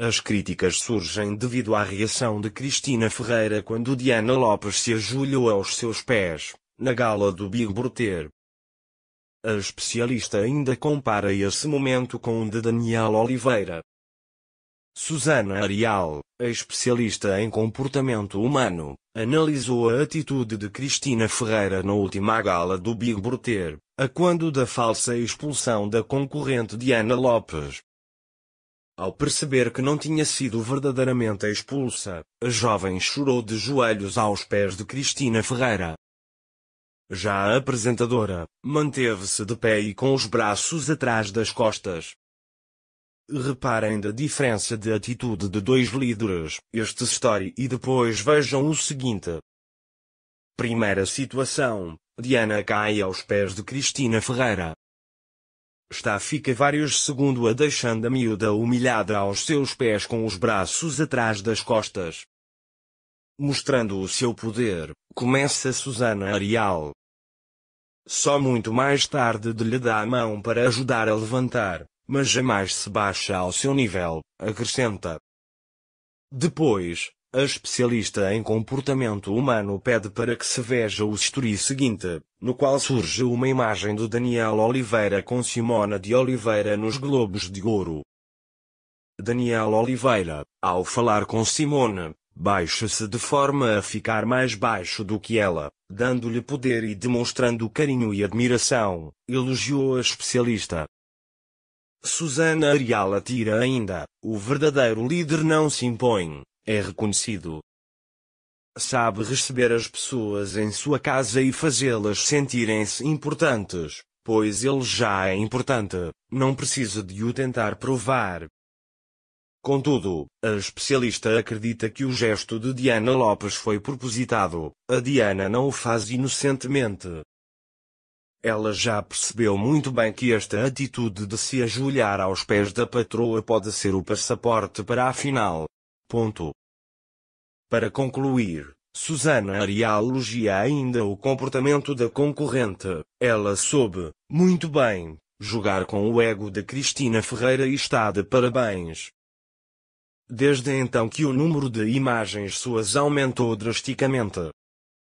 As críticas surgem devido à reação de Cristina Ferreira quando Diana Lopes se ajoelhou aos seus pés, na gala do Big Brother. A especialista ainda compara esse momento com o de Daniel Oliveira. Susana Arial, a especialista em comportamento humano, analisou a atitude de Cristina Ferreira na última gala do Big Brother, a quando da falsa expulsão da concorrente Diana Lopes. Ao perceber que não tinha sido verdadeiramente expulsa, a jovem chorou de joelhos aos pés de Cristina Ferreira. Já a apresentadora, manteve-se de pé e com os braços atrás das costas. Reparem da diferença de atitude de dois líderes, este story e depois vejam o seguinte. Primeira situação, Diana cai aos pés de Cristina Ferreira. Está fica vários segundos a deixando a miúda humilhada aos seus pés com os braços atrás das costas. Mostrando o seu poder, começa Susana Arial. Só muito mais tarde de lhe dá a mão para ajudar a levantar, mas jamais se baixa ao seu nível, acrescenta. Depois, a especialista em comportamento humano pede para que se veja o story seguinte, no qual surge uma imagem de Daniel Oliveira com Simona de Oliveira nos Globos de Ouro. Daniel Oliveira, ao falar com Simone, baixa-se de forma a ficar mais baixo do que ela, dando-lhe poder e demonstrando carinho e admiração, elogiou a especialista. Susana Arial atira ainda, o verdadeiro líder não se impõe, é reconhecido. Sabe receber as pessoas em sua casa e fazê-las sentirem-se importantes, pois ele já é importante, não precisa de o tentar provar. Contudo, a especialista acredita que o gesto de Diana Lopes foi propositado, a Diana não o faz inocentemente. Ela já percebeu muito bem que esta atitude de se ajoelhar aos pés da patroa pode ser o passaporte para a final. Ponto. Para concluir, Susana Arial elogia ainda o comportamento da concorrente. Ela soube, muito bem, jogar com o ego de Cristina Ferreira e está de parabéns. Desde então que o número de imagens suas aumentou drasticamente,